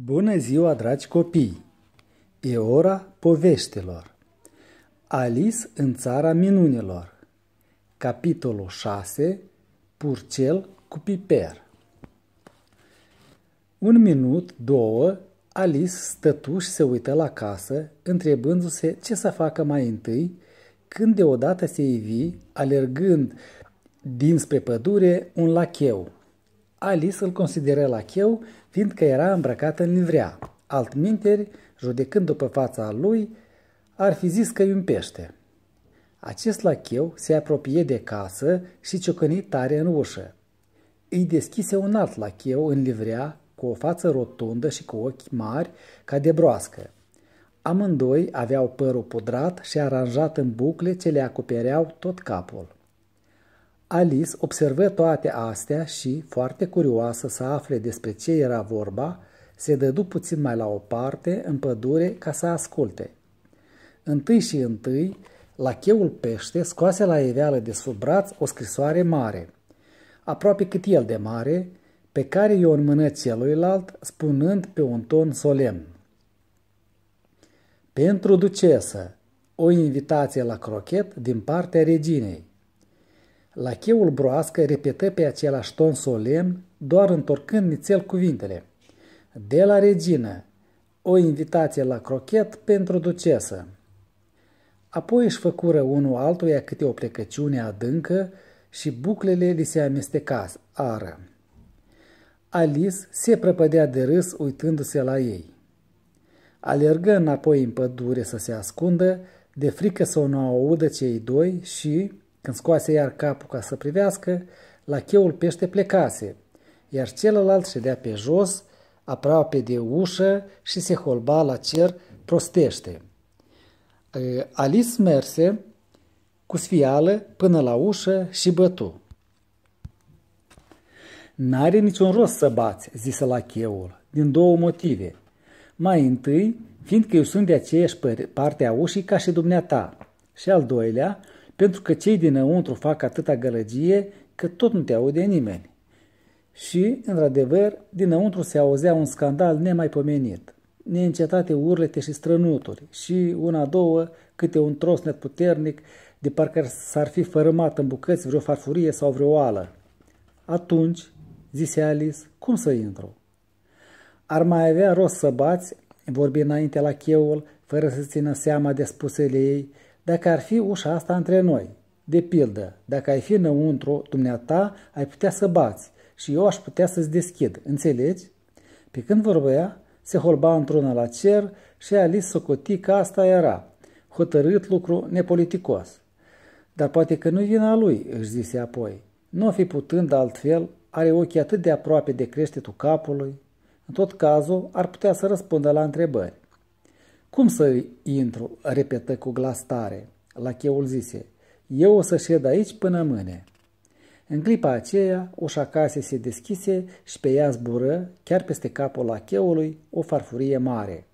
Bună ziua, dragi copii! E ora poveștilor. Alice în țara minunilor. Capitolul 6. Purcel cu piper. Un minut, două, Alice stătuși se uită la casă, întrebându-se ce să facă mai întâi, când deodată se ivi, alergând dinspre pădure, un lacheu – Alice îl consideră la cheu, fiindcă era îmbrăcat în livrea. Altminteri, judecând după fața lui, ar fi zis că e un pește. Acest lacheu se apropie de casă și ciocăni tare în ușă. Îi deschise un alt lacheu în livrea, cu o față rotundă și cu ochi mari, ca de broască. Amândoi aveau părul pudrat și aranjat în bucle ce le acopereau tot capul. Alice observă toate astea și, foarte curioasă să afle despre ce era vorba, se dădu puțin mai la o parte, în pădure, ca să asculte. Întâi și întâi, la cheul pește scoase la iveală de sub braț o scrisoare mare, aproape cât el de mare, pe care i-o înmână celuilalt, spunând pe un ton solemn. Pentru ducesă, o invitație la crochet din partea reginei. La broască repetă pe același ton solemn, doar întorcând nițel cuvintele. De la regină, o invitație la crochet pentru ducesă. Apoi își făcură unul altuia câte o plecăciune adâncă și buclele li se amesteca ară. Alice se prăpădea de râs uitându-se la ei. Alergă înapoi în pădure să se ascundă, de frică să nu audă cei doi și, când scoase iar capul ca să privească, la cheul pește plecase, iar celălalt ședea pe jos, aproape de ușă și se holba la cer prostește. Alice merse cu sfială până la ușă și bătu. N-are niciun rost să bați, zise la cheul, din două motive. Mai întâi, fiindcă eu sunt de aceeași parte a ușii ca și dumneata, și al doilea, pentru că cei dinăuntru fac atâta gălăgie că tot nu te aude nimeni. Și, într-adevăr, dinăuntru se auzea un scandal nemaipomenit, neîncetate urlete și strănuturi și una-două câte un trosnet puternic de parcă s-ar fi fărâmat în bucăți vreo farfurie sau vreo oală. Atunci, zise Alice, cum să intru? Ar mai avea rost să bați, vorbi înainte la cheul, fără să țină seama de spusele ei, dacă ar fi ușa asta între noi. De pildă, dacă ai fi înăuntru dumneata, ai putea să bați și eu aș putea să-ți deschid, înțelegi? Pe când vorbea, se holba într-una la cer și lis socotii că asta era, hotărât lucru nepoliticos. Dar poate că nu-i vina lui, își zise apoi. Nu fi putând altfel, are ochii atât de aproape de creștetul capului. În tot cazul, ar putea să răspundă la întrebări. Cum să intru?" repetă cu glas tare. La cheul zise, Eu o să șed aici până mâine." În clipa aceea, ușa casei se deschise și pe ea zbură, chiar peste capul lacheului, o farfurie mare.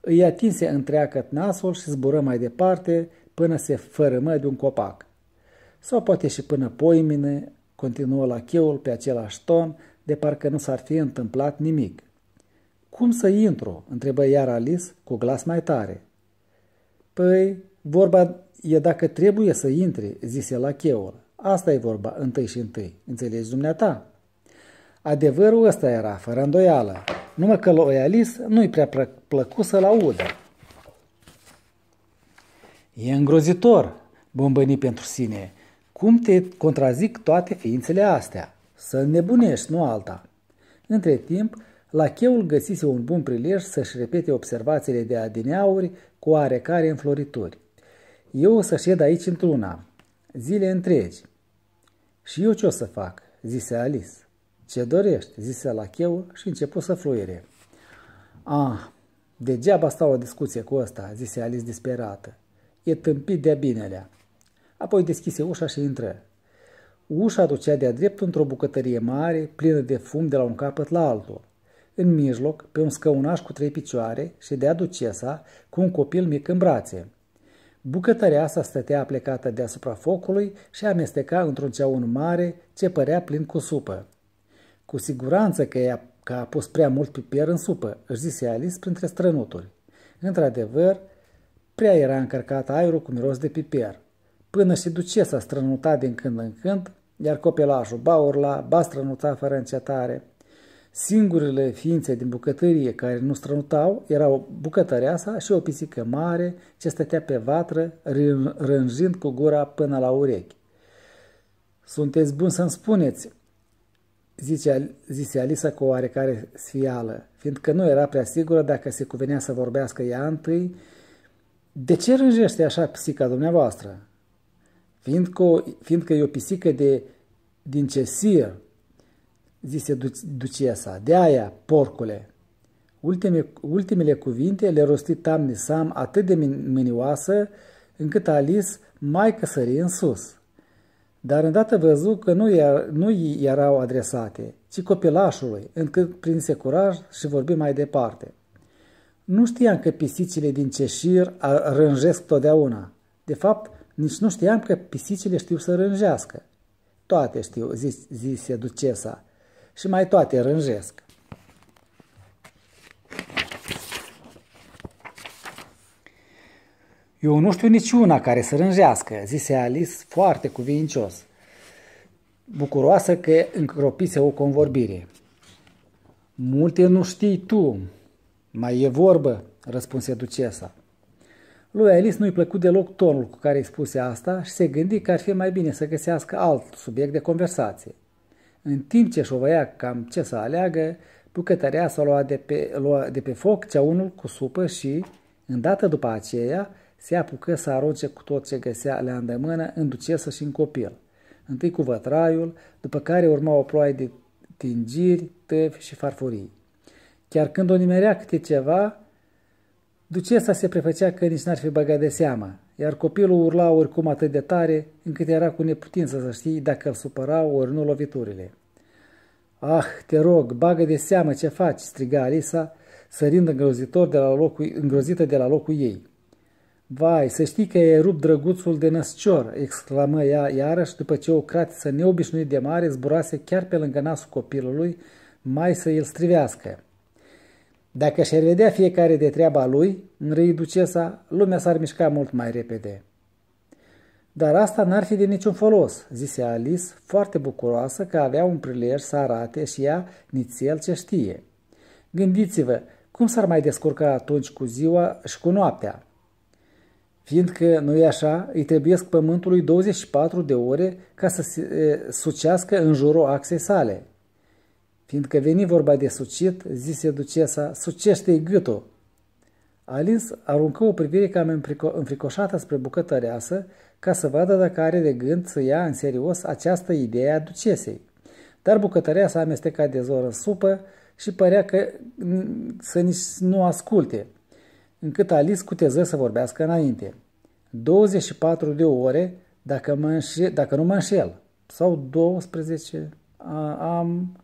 Îi atinse întreagăt nasul și zbură mai departe până se fărâmă de un copac. Sau poate și până poimine, continuă lacheul pe același ton, de parcă nu s-ar fi întâmplat nimic. Cum să intru?" întrebă iar Alice cu glas mai tare. Păi, vorba e dacă trebuie să intri," zise la cheul. Asta e vorba întâi și întâi. Înțelegi dumneata?" Adevărul ăsta era, fără îndoială, numai că lui Alice nu-i prea plăcut să-l audă. E îngrozitor, bombăni pentru sine. Cum te contrazic toate ființele astea? Să nebunești, nu alta. Între timp, Lacheul găsise un bun prilej să-și repete observațiile de adineauri cu oarecare înflorituri. Eu o să șed aici într-una, zile întregi. Și eu ce o să fac? zise Alice. Ce dorești? zise Lacheu și începu să fluire. Ah, degeaba stau o discuție cu ăsta, zise Alice disperată. E tâmpit de-a binelea. Apoi deschise ușa și intră. Ușa ducea de-a dreptul într-o bucătărie mare, plină de fum de la un capăt la altul în mijloc, pe un scăunaș cu trei picioare, și de ducesa cu un copil mic în brațe. sa stătea plecată deasupra focului și amesteca într-un ceaun mare ce părea plin cu supă. Cu siguranță că, ea, că a pus prea mult piper în supă, își zise Alice printre strănuturi. Într-adevăr, prea era încărcat aerul cu miros de piper. Până și ducesa strănuta din când în când, iar copilajul ba urla, ba strănuța fără încetare – Singurele ființe din bucătărie care nu strănutau erau bucătăreasa și o pisică mare ce stătea pe vatră rânjind cu gura până la urechi. Sunteți buni să-mi spuneți, zice, zise Alisa cu oarecare sfială, fiindcă nu era prea sigură dacă se cuvenea să vorbească ea întâi, de ce rânjește așa pisica dumneavoastră? Fiindcă, fiindcă e o pisică de, din ce sir, zise ducesa, de aia, porcule. Ultime, ultimele cuvinte le rosti Tamni Sam atât de mânioasă, încât Alice mai căsări în sus. Dar îndată văzu că nu, iar, nu i erau adresate, ci copilașului, încât prinse curaj și vorbi mai departe. Nu știam că pisicile din ceșir rânjesc totdeauna. De fapt, nici nu știam că pisicile știu să rânjească. Toate știu, zis, zise ducesa, și mai toate rânjesc. Eu nu știu niciuna care să rânjească, zise Alice foarte cuvincios, bucuroasă că încropise o convorbire. Multe nu știi tu, mai e vorbă, răspunse ducesa. Lui Alice nu-i plăcut deloc tonul cu care îi spuse asta și se gândi că ar fi mai bine să găsească alt subiect de conversație. În timp ce șovăia cam ce să aleagă, bucătărea s-a luat de pe, lua de pe foc cea unul cu supă și, îndată după aceea, se apucă să arunce cu tot ce găsea la îndemână în ducesă și în copil. Întâi cu vătraiul, după care urma o ploaie de tingiri, tăvi și farfurii. Chiar când o nimerea câte ceva, ducesa se prefăcea că nici n-ar fi băgat de seamă, iar copilul urla oricum atât de tare, încât era cu neputință să știi dacă îl supărau ori nu loviturile. Ah, te rog, bagă de seamă ce faci!" striga Alisa, sărind îngrozitor de la locul, îngrozită de la locul ei. Vai, să știi că e rupt drăguțul de născior!" exclamă ea iarăși după ce o cratiță neobișnuit de mare zburase chiar pe lângă nasul copilului, mai să îl strivească. Dacă și-ar vedea fiecare de treaba lui, înrăi ducesa, lumea s-ar mișca mult mai repede. Dar asta n-ar fi de niciun folos, zise Alice, foarte bucuroasă că avea un prilej să arate și ea nițel ce știe. Gândiți-vă, cum s-ar mai descurca atunci cu ziua și cu noaptea? Fiindcă nu e așa, îi trebuiesc pământului 24 de ore ca să se sucească în jurul axei sale. Fiindcă veni vorba de sucit, zise ducesa, sucește-i gâtul. Alice aruncă o privire cam înfricoșată spre bucătăreasă, ca să vadă dacă are de gând să ia în serios această idee a ducesei. Dar bucătărea s-a amestecat de zor în supă și părea că să nici nu asculte, încât Alice cuteză să vorbească înainte. 24 de ore, dacă, mă înșel, dacă nu mă înșel, sau 12, a, am...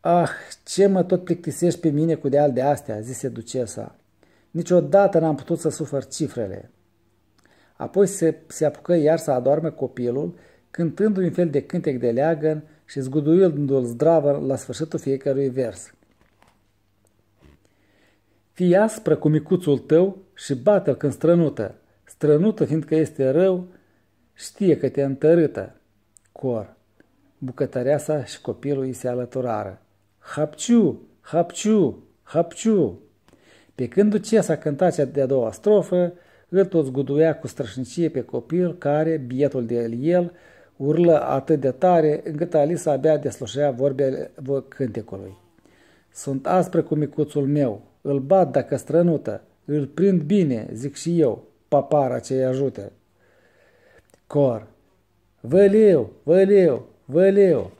Ah, ce mă tot plictisești pe mine cu de-al de astea, zise ducesa. Niciodată n-am putut să sufăr cifrele. Apoi se, se apucă iar să adorme copilul, cântându-i un fel de cântec de leagăn și zguduindu-l zdravă la sfârșitul fiecărui vers. Fii aspră cu micuțul tău și bată când strănută, strănută fiindcă este rău, știe că te întărâtă. Cor. Bucătăreasa și copilul îi se alăturară. Hapciu, hapciu, hapciu. Pe când Ducesa cânta cea de-a doua strofă, îl tot zguduia cu strășnicie pe copil care, bietul de el, urlă atât de tare încât Alisa abia deslușea vorbele cântecului. Sunt aspre cu micuțul meu, îl bat dacă strănută, îl prind bine, zic și eu, papara ce-i ajută. Cor. Văleu, văleu, văleu.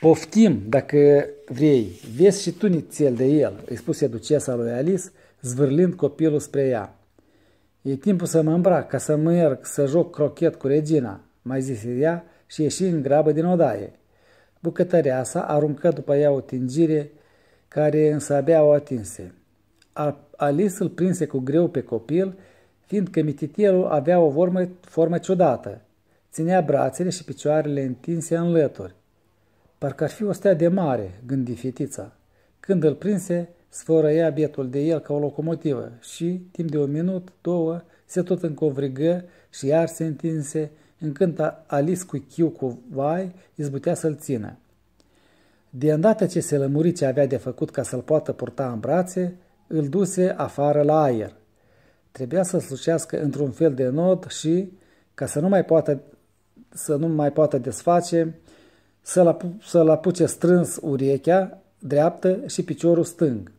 Poftim, dacă vrei, vezi și tu nițel de el, îi spuse ducesa lui Alice, zvârlind copilul spre ea. E timpul să mă îmbrac, ca să merg să joc crochet cu regina, mai zise ea și ieși în grabă din odaie. sa aruncă după ea o tingire care însă abia o atinse. Alice îl prinse cu greu pe copil, fiindcă mititielul avea o formă, formă ciudată. Ținea brațele și picioarele întinse în lături. Parcă ar fi o stea de mare, gândi fetița. Când îl prinse, sfărăia bietul de el ca o locomotivă și, timp de un minut, două, se tot încovrigă și iar se întinse, încât Alice cu chiu cu vai izbutea să-l țină. De îndată ce se lămuri ce avea de făcut ca să-l poată purta în brațe, îl duse afară la aer. Trebuia să slucească într-un fel de nod și, ca să nu mai poată, să nu mai poată desface, să-l, apu- să apuce strâns urechea dreaptă și piciorul stâng.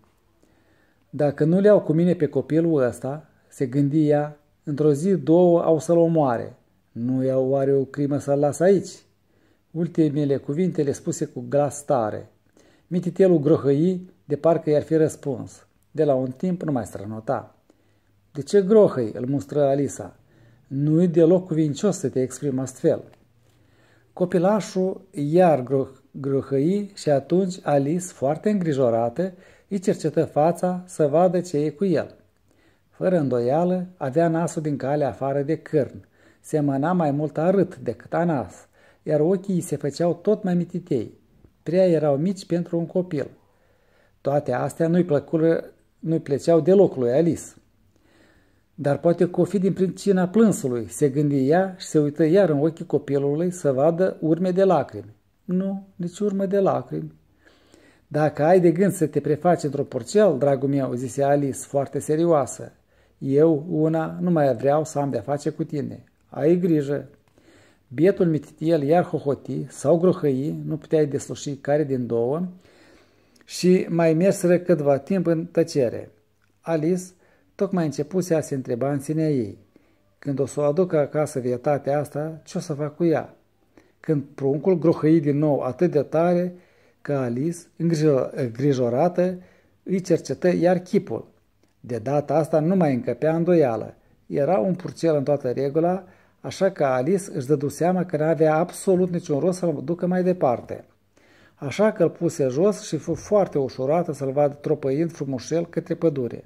Dacă nu le iau cu mine pe copilul ăsta, se gândi ea, într-o zi două au să-l omoare. Nu iau oare o crimă să-l las aici? Ultimele cuvinte le spuse cu glas tare. Mititelul grohăi de parcă i-ar fi răspuns. De la un timp nu mai strănota. De ce grohăi?" îl mustră Alisa. Nu-i deloc cuvincios să te exprimi astfel." Copilașul iar grăhăi și atunci Alice, foarte îngrijorată, îi cercetă fața să vadă ce e cu el. Fără îndoială, avea nasul din cale afară de cârn. Semăna mai mult arât decât a nas, iar ochii îi se făceau tot mai mititei. Prea erau mici pentru un copil. Toate astea nu-i, nu-i plăceau deloc lui Alice dar poate că o fi din pricina plânsului, se gândi ea și se uită iar în ochii copilului să vadă urme de lacrimi. Nu, nici urmă de lacrimi. Dacă ai de gând să te prefaci într-o porcel, dragul meu, zise Alice foarte serioasă, eu, una, nu mai vreau să am de-a face cu tine. Ai grijă! Bietul mititiel iar hohoti sau grohăi, nu puteai desluși care din două, și mai merseră câtva timp în tăcere. Alice tocmai începuse a se întreba în sine ei. Când o să o aducă acasă vietatea asta, ce o să fac cu ea? Când pruncul grohăi din nou atât de tare că Alice, îngrijorată, îi cercetă iar chipul. De data asta nu mai încăpea îndoială. Era un purcel în toată regula, așa că Alice își dădu seama că n-avea absolut niciun rost să-l ducă mai departe. Așa că îl puse jos și fu foarte ușurată să-l vadă tropăind frumușel către pădure.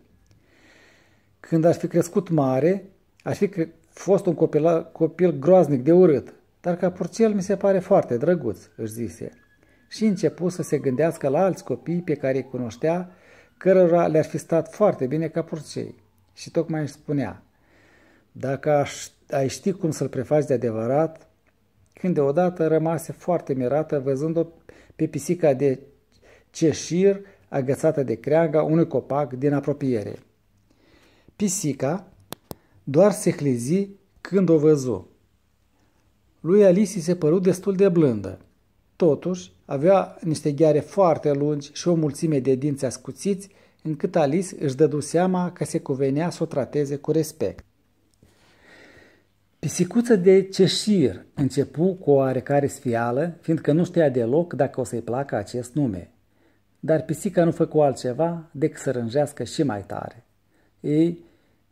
Când aș fi crescut mare, aș fi fost un copil, copil groaznic de urât, dar ca purcel mi se pare foarte drăguț, își zise. Și început să se gândească la alți copii pe care îi cunoștea, cărora le-ar fi stat foarte bine ca purcei. Și tocmai își spunea, dacă aș, ai ști cum să-l prefaci de adevărat, când deodată rămase foarte mirată văzând-o pe pisica de ceșir agățată de creanga unui copac din apropiere. Pisica doar se hlizi când o văzu. Lui Alice se păru destul de blândă. Totuși, avea niște gheare foarte lungi și o mulțime de dinți ascuțiți, încât Alice își dădu seama că se cuvenea să o trateze cu respect. Pisicuță de ceșir începu cu o oarecare sfială, fiindcă nu știa deloc dacă o să-i placă acest nume. Dar pisica nu făcu altceva decât să rânjească și mai tare. Ei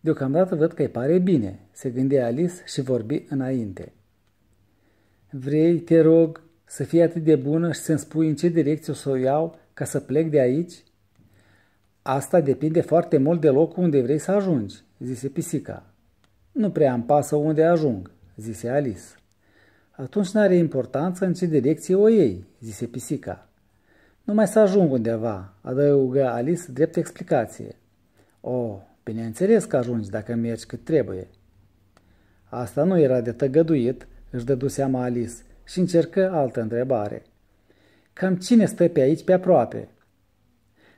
Deocamdată văd că îi pare bine, se gândea Alice și vorbi înainte. Vrei, te rog, să fii atât de bună și să-mi spui în ce direcție o să o iau ca să plec de aici? Asta depinde foarte mult de locul unde vrei să ajungi, zise pisica. Nu prea îmi pasă unde ajung, zise Alice. Atunci n-are importanță în ce direcție o iei, zise pisica. Numai să ajung undeva, adăugă Alice drept explicație. Oh, Bineînțeles că ajungi dacă mergi cât trebuie. Asta nu era de tăgăduit, își dădu seama Alice și încercă altă întrebare. Cam cine stă pe aici pe aproape?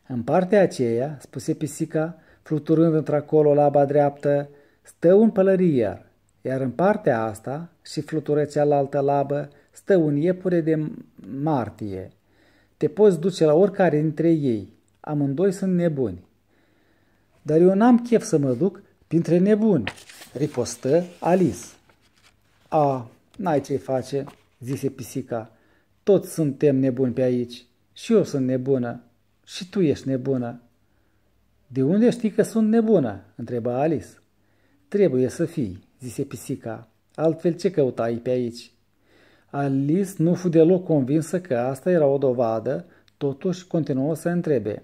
În partea aceea, spuse pisica, fluturând într-acolo laba dreaptă, stă un pălărier, iar în partea asta, și flutură cealaltă labă, stă un iepure de martie. Te poți duce la oricare dintre ei, amândoi sunt nebuni. Dar eu n-am chef să mă duc printre nebuni, ripostă Alice. A, n-ai ce face, zise pisica, toți suntem nebuni pe aici. Și eu sunt nebună. Și tu ești nebună. De unde știi că sunt nebună? întrebă Alice. Trebuie să fii, zise pisica, altfel ce căutai pe aici? Alice nu fu deloc convinsă că asta era o dovadă, totuși continuă să întrebe.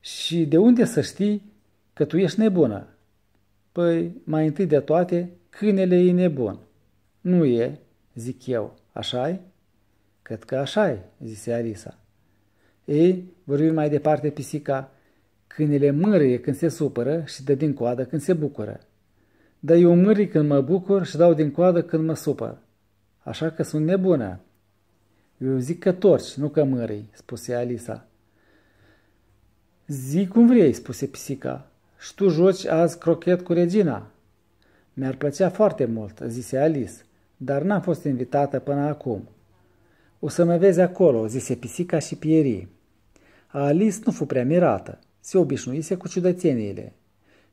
Și de unde să știi că tu ești nebună. Păi, mai întâi de toate, câinele e nebun. Nu e, zic eu, așa-i? Cred că așa e, zise Arisa. Ei, vorbim mai departe pisica, câinele mârie când se supără și dă din coadă când se bucură. Dar eu mârii când mă bucur și dau din coadă când mă supăr. Așa că sunt nebună. Eu zic că torci, nu că mârii, spuse Alisa. Zic cum vrei, spuse pisica, și tu joci azi crochet cu Regina. Mi-ar plăcea foarte mult, zise Alice, dar n-am fost invitată până acum. O să mă vezi acolo, zise pisica și pierii. Alice nu fu prea mirată, se obișnuise cu ciudățeniile.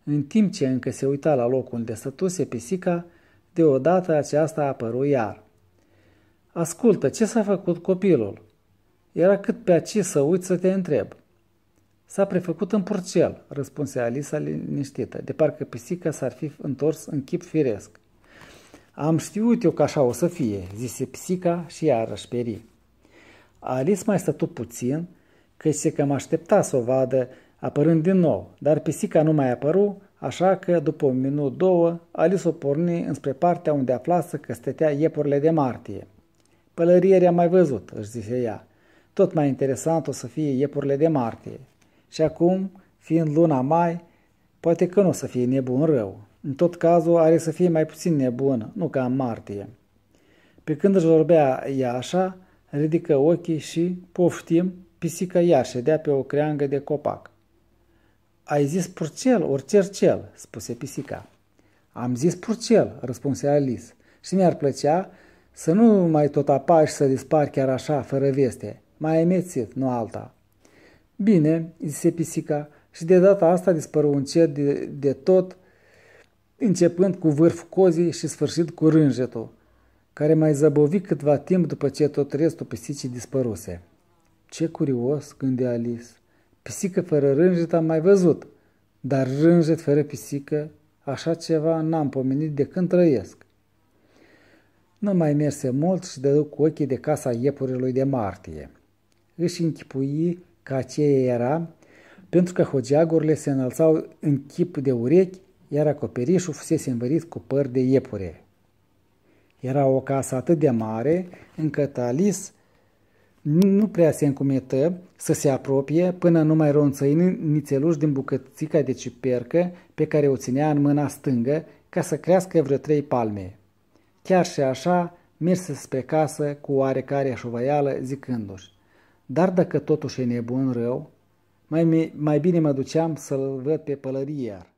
În timp ce încă se uita la locul unde stătuse pisica, deodată aceasta apăru iar. Ascultă, ce s-a făcut copilul? Era cât pe aci să uit să te întreb. S-a prefăcut în purcel, răspunse Alisa liniștită, de parcă pisica s-ar fi întors în chip firesc. Am știut eu că așa o să fie, zise pisica și iarăși peri. Alice mai stătu puțin, că se cam aștepta să o vadă apărând din nou, dar pisica nu mai apăru, așa că după un minut două, Alice o porni înspre partea unde aflasă că stătea iepurile de martie. Pălăriere am mai văzut, își zise ea. Tot mai interesant o să fie iepurile de martie. Și acum, fiind luna mai, poate că nu o să fie nebun rău. În tot cazul, are să fie mai puțin nebună, nu ca în martie. Pe când își vorbea ea așa, ridică ochii și, poftim, pisica ea ședea pe o creangă de copac. Ai zis purcel, ori cel, spuse pisica. Am zis purcel, răspunse Alice, și mi-ar plăcea să nu mai tot apași să dispar chiar așa, fără veste. Mai emețit, nu alta. Bine, zise pisica, și de data asta dispăru încet de, de tot, începând cu vârful cozii și sfârșit cu rânjetul, care mai zăbovi câtva timp după ce tot restul pisicii dispăruse. Ce curios, gândi Alice. Pisică fără rânjet am mai văzut, dar rânjet fără pisică, așa ceva n-am pomenit de când trăiesc. Nu mai merse mult și dădu cu ochii de casa iepurilor de martie. Își închipui ca aceea era, pentru că hogeagurile se înălțau în chip de urechi, iar acoperișul fusese învărit cu păr de iepure. Era o casă atât de mare, încât Alice nu prea se încumetă să se apropie până nu mai ronțăi nițeluș din bucățica de cipercă pe care o ținea în mâna stângă ca să crească vreo trei palme. Chiar și așa, merse spre casă cu oarecare șovăială zicându-și. Dar dacă totuși e nebun rău, mai, mai bine mă duceam să-l văd pe pălărie iar.